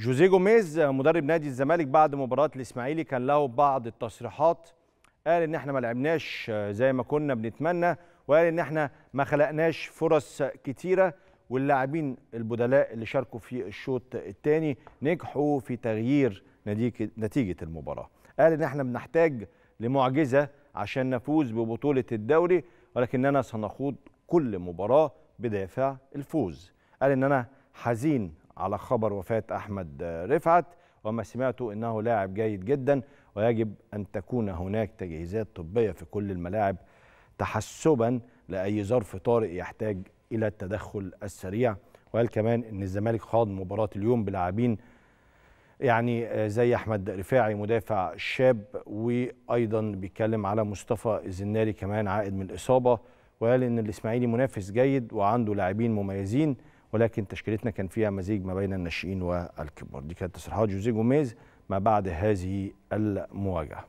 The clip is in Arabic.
جوزيه جوميز مدرب نادي الزمالك بعد مباراه الاسماعيلي كان له بعض التصريحات قال ان احنا ما لعبناش آه، زي ما كنا بنتمنى وقال ان احنا ما خلقناش فرص كتيره واللاعبين البدلاء اللي شاركوا في الشوط الثاني نجحوا في تغيير نتيجه المباراه قال ان احنا بنحتاج لمعجزه عشان نفوز ببطوله الدوري ولكننا سنخوض كل مباراه بدافع الفوز قال ان انا حزين على خبر وفاة أحمد رفعت وما سمعته أنه لاعب جيد جدا ويجب أن تكون هناك تجهيزات طبية في كل الملاعب تحسبا لأي ظرف طارئ يحتاج إلى التدخل السريع وقال كمان أن الزمالك خاض مباراة اليوم بلاعبين يعني زي أحمد رفاعي مدافع شاب وأيضا بيتكلم على مصطفى الزناري كمان عائد من الإصابة وقال أن الإسماعيلي منافس جيد وعنده لاعبين مميزين ولكن تشكيلتنا كان فيها مزيج ما بين الناشئين والكبار دي كانت تصريحات جوزيه جوميز ما بعد هذه المواجهه